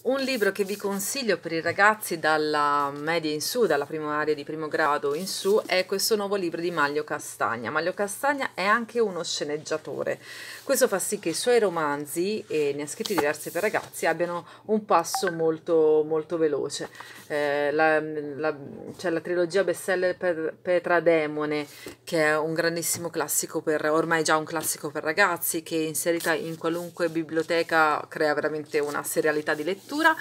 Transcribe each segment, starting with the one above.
Un libro che vi consiglio per i ragazzi dalla media in su, dalla primaria di primo grado in su, è questo nuovo libro di Maglio Castagna. Maglio Castagna è anche uno sceneggiatore. Questo fa sì che i suoi romanzi, e ne ha scritti diversi per ragazzi, abbiano un passo molto, molto veloce. Eh, c'è la trilogia bestseller per Petra Demone, che è un grandissimo classico per, ormai già un classico per ragazzi, che inserita in qualunque biblioteca crea veramente una serialità di lettura scrittura.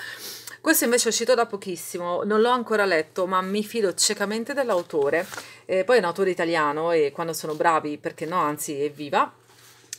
Questo invece è uscito da pochissimo, non l'ho ancora letto, ma mi fido ciecamente dell'autore. Eh, poi è un autore italiano e quando sono bravi, perché no, anzi, evviva!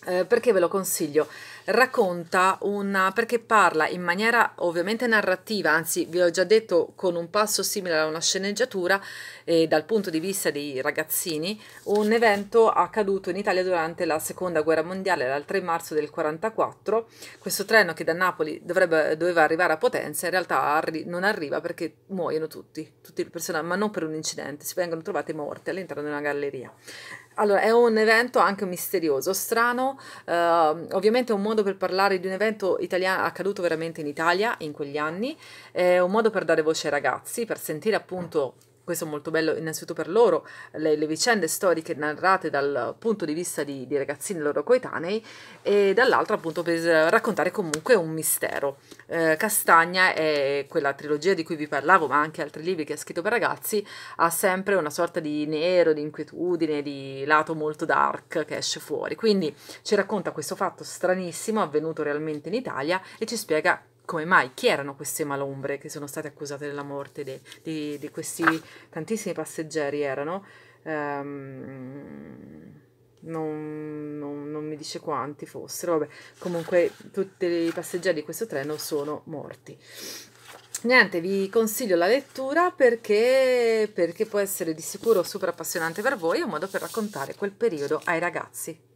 Eh, perché ve lo consiglio? Racconta una. perché parla in maniera ovviamente narrativa, anzi, vi ho già detto con un passo simile a una sceneggiatura, eh, dal punto di vista dei ragazzini, un evento accaduto in Italia durante la seconda guerra mondiale, dal 3 marzo del 1944. Questo treno che da Napoli dovrebbe, doveva arrivare a Potenza, in realtà arri non arriva perché muoiono tutti, tutti le persone, ma non per un incidente, si vengono trovate morte all'interno di una galleria. Allora, è un evento anche misterioso, strano, eh, ovviamente è un modo per parlare di un evento italiano accaduto veramente in Italia in quegli anni, è un modo per dare voce ai ragazzi, per sentire appunto questo è molto bello innanzitutto per loro, le, le, vicende storiche narrate dal punto di vista di, di ragazzini loro coetanei e dall'altro appunto per raccontare comunque un mistero. Eh, Castagna è quella trilogia di cui vi parlavo, ma anche altri libri che ha scritto per ragazzi, ha sempre una sorta di nero, di inquietudine, di lato molto dark che esce fuori. Quindi ci racconta questo fatto stranissimo avvenuto realmente in Italia e ci spiega come mai, chi erano queste malombre che sono state accusate della morte di, questi tantissimi passeggeri erano, um, non, non, non, mi dice quanti fossero, vabbè, comunque tutti i passeggeri di questo treno sono morti. Niente, vi consiglio la lettura perché, perché può essere di sicuro super appassionante per voi, è un modo per raccontare quel periodo ai ragazzi.